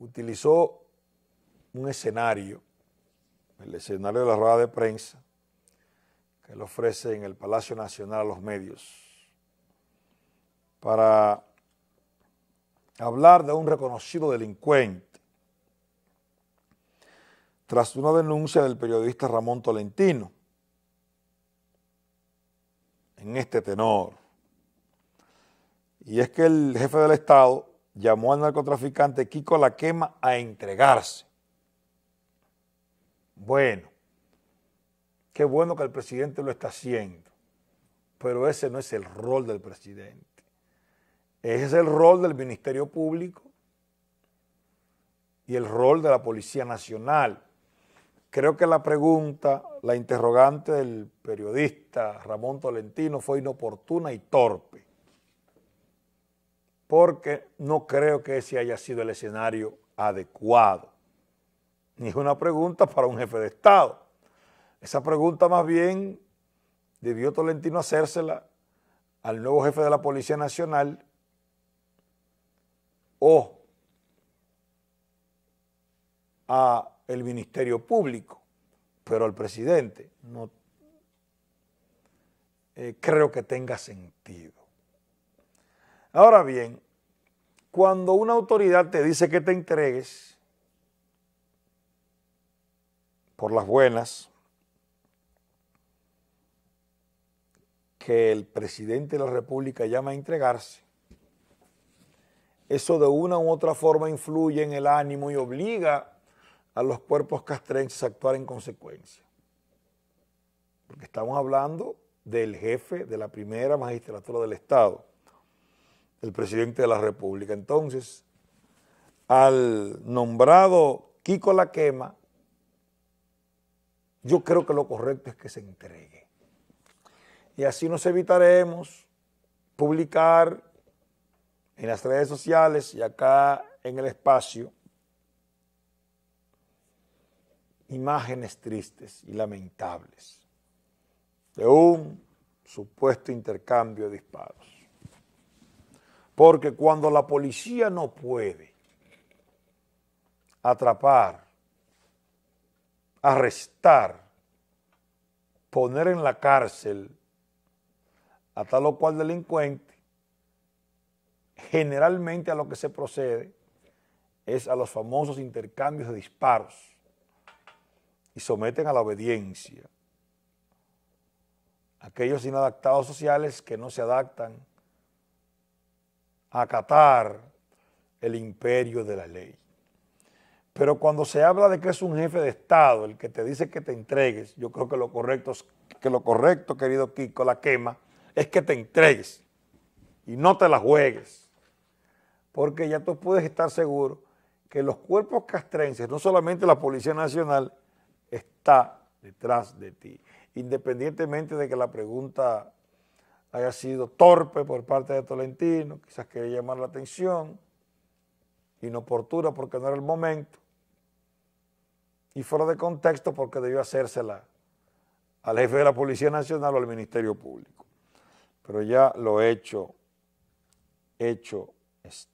utilizó un escenario, el escenario de la rueda de prensa, que le ofrece en el Palacio Nacional a los medios, para hablar de un reconocido delincuente, tras una denuncia del periodista Ramón Tolentino, en este tenor. Y es que el jefe del Estado llamó al narcotraficante Kiko Laquema a entregarse. Bueno, qué bueno que el presidente lo está haciendo, pero ese no es el rol del presidente. Ese es el rol del Ministerio Público y el rol de la Policía Nacional. Creo que la pregunta, la interrogante del periodista Ramón Tolentino fue inoportuna y torpe porque no creo que ese haya sido el escenario adecuado. Ni es una pregunta para un jefe de Estado. Esa pregunta más bien debió Tolentino hacérsela al nuevo jefe de la Policía Nacional o a el Ministerio Público, pero al presidente no eh, creo que tenga sentido. Ahora bien, cuando una autoridad te dice que te entregues por las buenas, que el presidente de la República llama a entregarse, eso de una u otra forma influye en el ánimo y obliga a los cuerpos castrenses a actuar en consecuencia. Porque estamos hablando del jefe de la primera magistratura del Estado el presidente de la República. Entonces, al nombrado Kiko La Quema, yo creo que lo correcto es que se entregue. Y así nos evitaremos publicar en las redes sociales y acá en el espacio imágenes tristes y lamentables de un supuesto intercambio de disparos. Porque cuando la policía no puede atrapar, arrestar, poner en la cárcel a tal o cual delincuente, generalmente a lo que se procede es a los famosos intercambios de disparos y someten a la obediencia aquellos inadaptados sociales que no se adaptan acatar el imperio de la ley. Pero cuando se habla de que es un jefe de Estado el que te dice que te entregues, yo creo que lo correcto, que lo correcto querido Kiko, la quema, es que te entregues y no te la juegues. Porque ya tú puedes estar seguro que los cuerpos castrenses, no solamente la Policía Nacional, está detrás de ti. Independientemente de que la pregunta haya sido torpe por parte de Tolentino, quizás quería llamar la atención, inoportuna porque no era el momento, y fuera de contexto porque debió hacérsela al jefe de la Policía Nacional o al Ministerio Público. Pero ya lo hecho, hecho está.